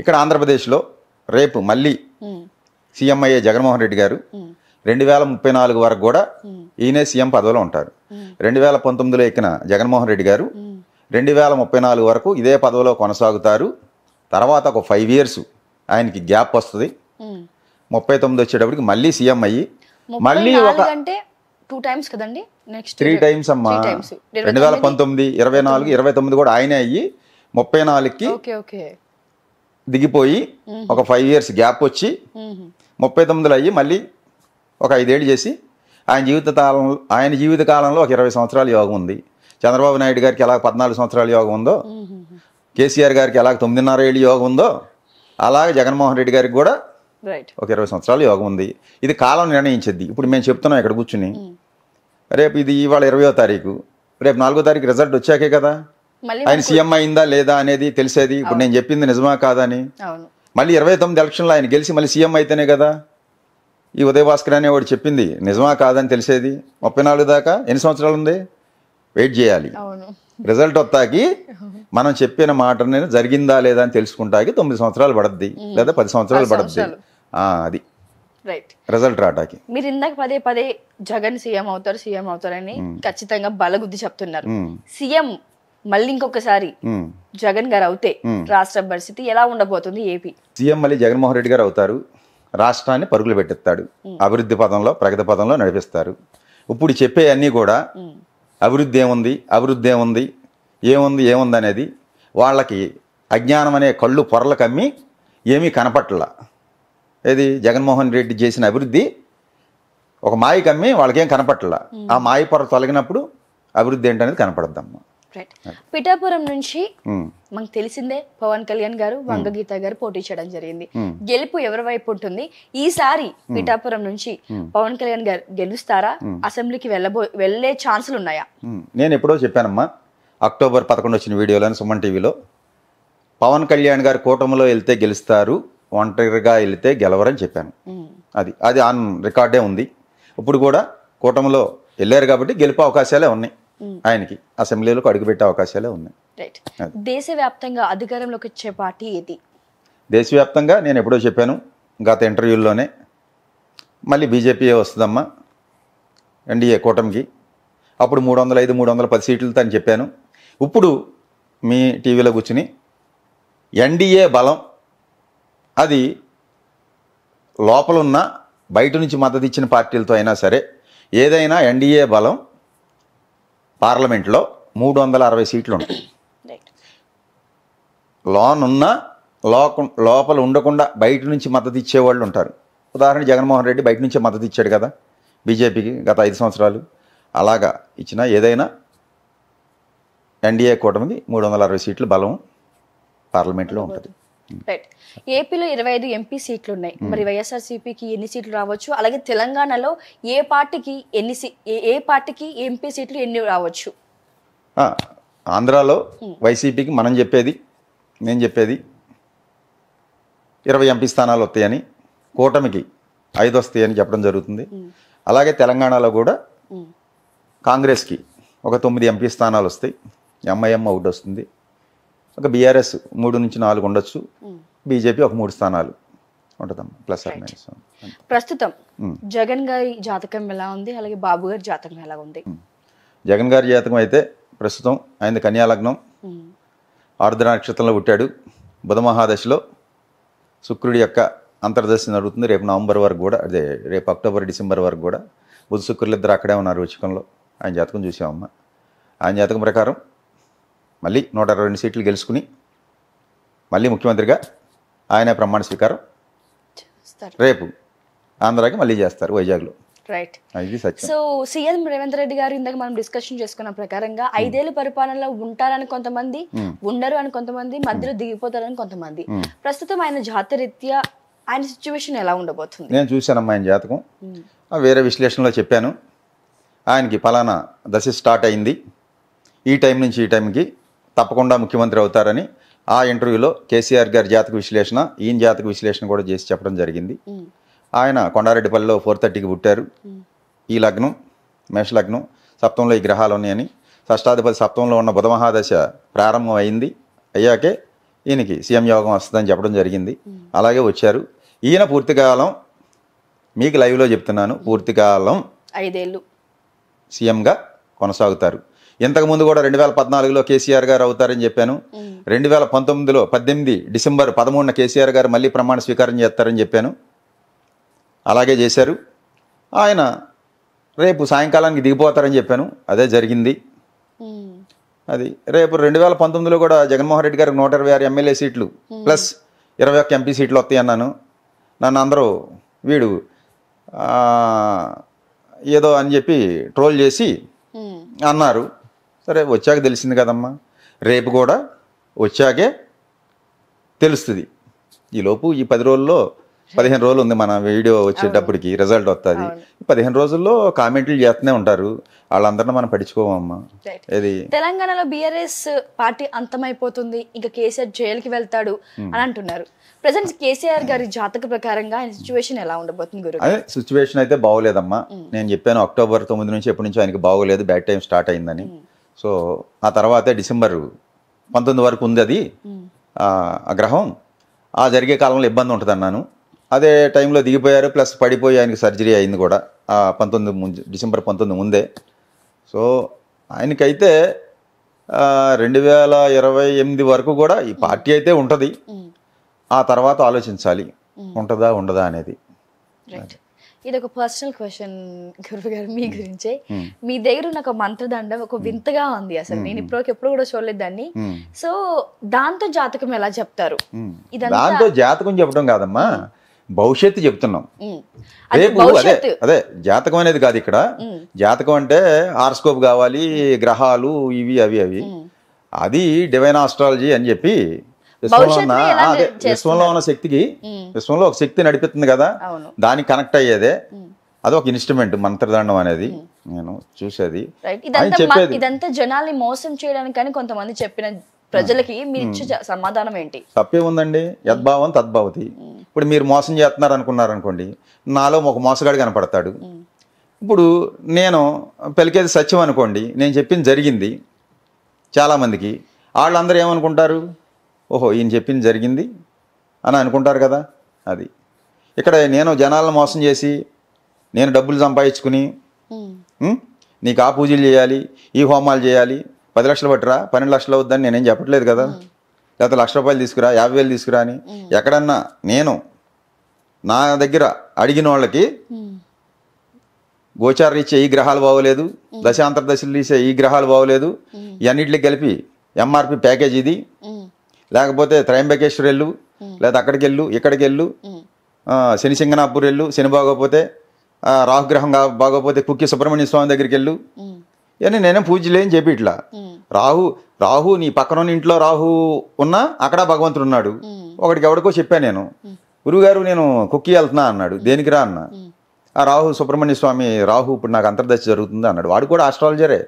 ఇక్కడ ఆంధ్రప్రదేశ్లో రేపు మళ్ళీ సీఎంఐ జగన్మోహన్ రెడ్డి గారు రెండు వేల ముప్పై నాలుగు వరకు కూడా ఈయనే సీఎం పదవిలో ఉంటారు రెండు వేల పంతొమ్మిదిలో ఎక్కిన జగన్మోహన్ రెడ్డి గారు రెండు వేల ముప్పై నాలుగు వరకు ఇదే పదవిలో కొనసాగుతారు తర్వాత ఒక ఫైవ్ ఇయర్స్ ఆయనకి గ్యాప్ వస్తుంది ముప్పై తొమ్మిది వచ్చేటప్పటికి మళ్ళీ సీఎం అయ్యి మళ్ళీ ఒక టూ టైమ్స్ త్రీ టైమ్స్ అమ్మా రెండు వేల పంతొమ్మిది ఇరవై నాలుగు ఇరవై తొమ్మిది కూడా ఆయనే అయ్యి ముప్పై నాలుగుకి దిగిపోయి ఒక ఫైవ్ ఇయర్స్ గ్యాప్ వచ్చి ముప్పై తొమ్మిదిలో అయ్యి మళ్ళీ ఒక ఐదేళ్ళు చేసి ఆయన జీవిత కాలంలో ఆయన జీవిత కాలంలో ఒక ఇరవై సంవత్సరాల యోగం ఉంది చంద్రబాబు నాయుడు గారికి ఎలాగ పద్నాలుగు సంవత్సరాల యోగం ఉందో కేసీఆర్ గారికి ఎలాగ తొమ్మిదిన్నర ఏళ్ళు యోగం ఉందో అలాగే జగన్మోహన్ రెడ్డి గారికి కూడా ఒక ఇరవై సంవత్సరాలు యోగం ఉంది ఇది కాలం నిర్ణయించింది ఇప్పుడు మేము చెప్తున్నాం ఇక్కడ కూర్చుని రేపు ఇది ఇవాళ ఇరవయో తారీఖు రేపు నాలుగో తారీఖు రిజల్ట్ వచ్చాకే కదా ఆయన సీఎం అయిందా లేదా అనేది తెలిసేది ఇప్పుడు నేను చెప్పింది నిజమా కాదని మళ్ళీ ఇరవై తొమ్మిది ఎలక్షన్లో ఆయన గెలిచి మళ్ళీ సీఎం అయితేనే కదా ఈ ఉదయభాస్కర్ అనేవాడు చెప్పింది నిజమా కాదని తెలిసేది ముప్పై నాలుగు దాకా ఎన్ని సంవత్సరాలు ఉంది వెయిట్ చేయాలి రిజల్ట్ వస్తాకి మనం చెప్పిన మాట నేను జరిగిందా లేదా అని తెలుసుకుంటాకి తొమ్మిది సంవత్సరాలు పడద్ది లేదా పది సంవత్సరాలు పడద్ది అది రైట్ రిజల్ట్ రాటాకి మీరు ఇందాక పదే పదే జగన్ సీఎం అవుతారు సీఎం అవుతారని ఖచ్చితంగా బలగుద్ది చెప్తున్నారు సీఎం మళ్ళీ ఇంకొకసారి జగన్ గారు అవుతే రాష్ట్ర పరిస్థితి ఎలా ఉండబోతుంది ఏపీ సీఎం మళ్ళీ జగన్మోహన్ రెడ్డి గారు అవుతారు రాష్ట్రాన్ని పరుగులు పెట్టిస్తాడు అభివృద్ధి పదంలో ప్రగతి పదంలో నడిపిస్తారు ఇప్పుడు చెప్పే అన్నీ కూడా అభివృద్ధి ఏముంది అభివృద్ధి ఏముంది ఏముంది ఏముంది అనేది వాళ్ళకి అజ్ఞానం అనే కళ్ళు పొరలు కమ్మి ఏమీ కనపట్ల ఇది జగన్మోహన్ రెడ్డి చేసిన అభివృద్ధి ఒక మాయ కమ్మి వాళ్ళకేం కనపట్ల ఆ మాయ పొర తొలగినప్పుడు అభివృద్ధి ఏంటనేది కనపడద్దమ్మా రైట్ పిఠాపురం నుంచి hmm. మనకు తెలిసిందే పవన్ కళ్యాణ్ గారు hmm. వంగగీత గారు పోటీ చేయడం జరిగింది hmm. గెలుపు ఎవరి వైపు ఉంటుంది ఈసారి పిఠాపురం నుంచి పవన్ కళ్యాణ్ గారు గెలుస్తారా అసెంబ్లీకి వెళ్ళబో వెళ్ళే ఛాన్సులు ఉన్నాయా నేను ఎప్పుడో చెప్పానమ్మా అక్టోబర్ పదకొండు వచ్చిన వీడియోలో సుమన్ టీవీలో పవన్ కళ్యాణ్ గారు కూటమిలో వెళ్తే గెలుస్తారు ఒంటరిగా వెళితే గెలవరని చెప్పాను అది అది ఆన్ రికార్డే ఉంది ఇప్పుడు కూడా కూటమిలో వెళ్ళారు కాబట్టి గెలుపు అవకాశాలే ఉన్నాయి Mm. ఆయనకి అసెంబ్లీలోకి అడుగుపెట్టే అవకాశాలే ఉన్నాయి దేశవ్యాప్తంగా అధికారంలోకి వచ్చే పార్టీ ఏది దేశవ్యాప్తంగా నేను ఎప్పుడో చెప్పాను గత ఇంటర్వ్యూల్లోనే మళ్ళీ బీజేపీ వస్తుందమ్మా ఎన్డీఏ కూటమికి అప్పుడు మూడు వందల ఐదు మూడు వందల పది సీట్లతో అని చెప్పాను ఇప్పుడు మీ టీవీలో కూర్చుని ఎన్డీఏ బలం అది లోపలున్న బయట నుంచి మద్దతు ఇచ్చిన పార్టీలతో అయినా సరే ఏదైనా ఎన్డీఏ బలం పార్లమెంట్లో మూడు వందల అరవై సీట్లు ఉంటాయి లోనున్న లోక లోపల ఉండకుండా బయట నుంచి మద్దతు ఇచ్చేవాళ్ళు ఉంటారు ఉదాహరణ జగన్మోహన్ రెడ్డి బయట నుంచే మద్దతు ఇచ్చాడు కదా బీజేపీకి గత ఐదు సంవత్సరాలు అలాగా ఇచ్చిన ఏదైనా ఎన్డీఏ కూటమికి మూడు వందల అరవై సీట్లు బలం పార్లమెంట్లో ఉంటుంది రైట్ ఏపీలో ఇరవై ఐదు ఎంపీ సీట్లు ఉన్నాయి hmm. మరి వైఎస్ఆర్సీపీకి ఎన్ని సీట్లు రావచ్చు అలాగే తెలంగాణలో ఏ పార్టీకి ఎన్ని ఏ పార్టీకి ఎంపీ సీట్లు ఎన్ని రావచ్చు ఆంధ్రాలో hmm. వైసీపీకి మనం చెప్పేది నేను చెప్పేది ఇరవై ఎంపీ స్థానాలు వస్తాయని కూటమికి ఐదు వస్తాయని చెప్పడం జరుగుతుంది hmm. అలాగే తెలంగాణలో కూడా కాంగ్రెస్కి ఒక తొమ్మిది ఎంపీ స్థానాలు వస్తాయి ఎంఐఎం అవుట్ వస్తుంది ఒక బీఆర్ఎస్ మూడు నుంచి నాలుగు ఉండొచ్చు బీజేపీ ఒక మూడు స్థానాలు ఉంటుందమ్మా ప్లస్ మైనస్ ప్రస్తుతం hmm. జగన్ గారి జాతకం ఎలా ఉంది అలాగే బాబు గారి జాతకం ఎలా ఉంది hmm. జగన్ గారి జాతకం అయితే ప్రస్తుతం ఆయన కన్యాలగ్నం hmm. ఆర్ద్ర నక్షత్రంలో పుట్టాడు బుధ శుక్రుడి యొక్క అంతర్దశ జరుగుతుంది రేపు నవంబర్ వరకు కూడా అదే రేపు అక్టోబర్ డిసెంబర్ వరకు కూడా బుధ శుక్రులు ఇద్దరు అక్కడే ఉన్నారు రుచికంలో ఆయన జాతకం చూసామమ్మా ఆయన జాతకం ప్రకారం మళ్ళీ నూట అరవై రెండు సీట్లు గెలుచుకుని మళ్ళీ ముఖ్యమంత్రిగా ఆయన ప్రమాణ స్వీకారం రేపు ఆంధ్రాకి మళ్ళీ చేస్తారు వైజాగ్లో right so CM Revanth Reddy గారు ఇందాక మనం డిస్కషన్ చేసుకున్న ప్రకారంగా hmm. ఐదేళ్ళు పరిపాలనలో ఉంటారని కొంతమంది hmm. ఉండరు అని కొంతమంది hmm. మధ్యలో దిగిపోతారని కొంతమంది ప్రస్తుతం ఆయన జాతరీత్యా ఆయన సిచ్యువేషన్ ఎలా ఉండబోతుంది నేను చూశానమ్మా ఆయన జాతకం వేరే విశ్లేషణలో చెప్పాను ఆయనకి ఫలానా దశ స్టార్ట్ అయింది ఈ టైం నుంచి ఈ టైంకి తప్పకుండా ముఖ్యమంత్రి అవుతారని ఆ ఇంటర్వ్యూలో కేసీఆర్ గారి జాతక విశ్లేషణ ఈయన జాతక విశ్లేషణ కూడా చేసి చెప్పడం జరిగింది ఆయన కొండారెడ్డిపల్లిలో ఫోర్ థర్టీకి పుట్టారు ఈ లగ్నం మేషలగ్నం సప్తంలో ఈ గ్రహాలు ఉన్నాయని షష్టాధిపతి సప్తంలో ఉన్న బుధమహాదశ ప్రారంభం అయింది అయ్యాకే ఈయనకి సీఎం యోగం వస్తుందని చెప్పడం జరిగింది అలాగే వచ్చారు ఈయన పూర్తికాలం మీకు లైవ్లో చెప్తున్నాను పూర్తికాలం ఐదేళ్ళు సీఎంగా కొనసాగుతారు ఇంతకుముందు కూడా రెండు వేల పద్నాలుగులో కేసీఆర్ గారు అవుతారని చెప్పాను రెండు వేల పంతొమ్మిదిలో పద్దెనిమిది డిసెంబర్ పదమూడున కేసీఆర్ గారు మళ్ళీ ప్రమాణ స్వీకారం చేస్తారని చెప్పాను అలాగే చేశారు ఆయన రేపు సాయంకాలానికి దిగిపోతారని చెప్పాను అదే జరిగింది అది రేపు రెండు వేల పంతొమ్మిదిలో కూడా జగన్మోహన్ రెడ్డి గారికి నూట ఇరవై ఆరు ఎమ్మెల్యే సీట్లు ప్లస్ ఇరవై ఒక్క ఎంపీ సీట్లు వస్తాయి అన్నాను నన్ను అందరూ వీడు ఏదో అని చెప్పి ట్రోల్ చేసి అన్నారు సరే వచ్చాక తెలిసింది కదమ్మా రేపు కూడా వచ్చాకే తెలుస్తుంది ఈలోపు ఈ పది రోజుల్లో పదిహేను రోజులు ఉంది మన వీడియో వచ్చేటప్పటికి రిజల్ట్ వస్తుంది పదిహేను రోజుల్లో కామెంట్లు చేస్తూనే ఉంటారు వాళ్ళందరినీ మనం పడిచుకోవమ్మా ఇది తెలంగాణలో బీఆర్ఎస్ పార్టీ అంతమైపోతుంది ఇంకా కేసీఆర్ జైలుకి వెళ్తాడు అని అంటున్నారు ప్రజెంట్ కేసీఆర్ గారి జాతక ప్రకారంగా ఆయన సిచ్యువేషన్ ఎలా ఉండబోతుంది గురు అదే సిచ్యువేషన్ అయితే బాగోలేదమ్మా నేను చెప్పాను అక్టోబర్ తొమ్మిది నుంచి ఎప్పటి నుంచి ఆయనకి బాగోలేదు బ్యాడ్ టైం స్టార్ట్ అయిందని సో ఆ తర్వాతే డిసెంబర్ పంతొమ్మిది వరకు ఉంది అది ఆ గ్రహం ఆ జరిగే కాలంలో ఇబ్బంది ఉంటుంది అన్నాను అదే టైంలో దిగిపోయారు ప్లస్ పడిపోయి ఆయనకి సర్జరీ అయింది కూడా ఆ పంతొమ్మిది ముందు డిసెంబర్ పంతొమ్మిది ముందే సో ఆయనకైతే రెండు వేల ఇరవై ఎనిమిది వరకు కూడా ఈ పార్టీ అయితే ఉంటుంది ఆ తర్వాత ఆలోచించాలి ఉంటుందా ఉండదా అనేది ఇది ఒక పర్సనల్ క్వశ్చన్ గారు మీ hmm. గురించే hmm. మీ దగ్గర ఉన్న ఒక మంత్రదండం ఒక hmm. వింతగా ఉంది అసలు నేను ఇప్పటికి ఎప్పుడు కూడా చూడలేదు దాన్ని సో దాంతో జాతకం ఎలా చెప్తారు దాంతో జాతకం చెప్పడం కాదమ్మా భవిష్యత్తు చెప్తున్నాం రేపు అదే అదే జాతకం అనేది కాదు ఇక్కడ జాతకం అంటే హార్స్కోప్ కావాలి గ్రహాలు ఇవి అవి అవి అది డివైన్ ఆస్ట్రాలజీ అని చెప్పి విశ్వంలో అదే విశ్వంలో ఉన్న శక్తికి విశ్వంలో ఒక శక్తి నడిపిస్తుంది కదా దానికి కనెక్ట్ అయ్యేదే అది ఒక ఇన్స్ట్రుమెంట్ మంత్రదండం అనేది నేను చూసేది ఇదంతా జనాల్ని మోసం చేయడానికి కానీ కొంతమంది చెప్పిన ప్రజలకి మీరు ఇచ్చే సమాధానం ఏంటి తప్పే ఉందండి యద్భావం తద్భావతి ఇప్పుడు మీరు మోసం చేస్తున్నారు అనుకున్నారు అనుకోండి నాలో ఒక మోసగాడు కనపడతాడు ఇప్పుడు నేను పెళ్ళికేది సత్యం అనుకోండి నేను చెప్పింది జరిగింది చాలామందికి వాళ్ళందరూ ఏమనుకుంటారు ఓహో ఈయన చెప్పింది జరిగింది అని అనుకుంటారు కదా అది ఇక్కడ నేను జనాలను మోసం చేసి నేను డబ్బులు సంపాదించుకుని hmm. నీకు ఆ పూజలు చేయాలి ఈ హోమాలు చేయాలి పది లక్షలు పట్టురా పన్నెండు లక్షలు అవుద్దని నేనేం చెప్పట్లేదు కదా hmm. లేకపోతే లక్ష రూపాయలు తీసుకురా యాభై వేలు తీసుకురా అని hmm. ఎక్కడన్నా నేను నా దగ్గర అడిగిన వాళ్ళకి ఇచ్చే ఈ గ్రహాలు బాగోలేదు దశాంతర దశలు తీసే ఈ గ్రహాలు బాగోలేదు ఇవన్నిటికి కలిపి ఎంఆర్పి ప్యాకేజ్ ఇది లేకపోతే త్రయంబకేశ్వర్ వెళ్ళు లేదా అక్కడికి వెళ్ళు ఇక్కడికి వెళ్ళు శని సింగనాపూర్ వెళ్ళు శని బాగోపోతే రాహుగ్రహం బాగోపోతే కుక్కి సుబ్రహ్మణ్య స్వామి దగ్గరికి వెళ్ళు అని నేనే పూజలే అని చెప్పి ఇట్లా రాహు రాహు నీ పక్కన ఇంట్లో రాహు ఉన్నా అక్కడ భగవంతుడు ఉన్నాడు ఒకడికి ఎవడికో చెప్పాను నేను గురువుగారు నేను కుక్కి వెళ్తున్నా అన్నాడు దేనికి రా అన్న ఆ రాహు సుబ్రహ్మణ్య స్వామి రాహు ఇప్పుడు నాకు అంతర్దశ జరుగుతుంది అన్నాడు వాడు కూడా ఆస్ట్రాలజరే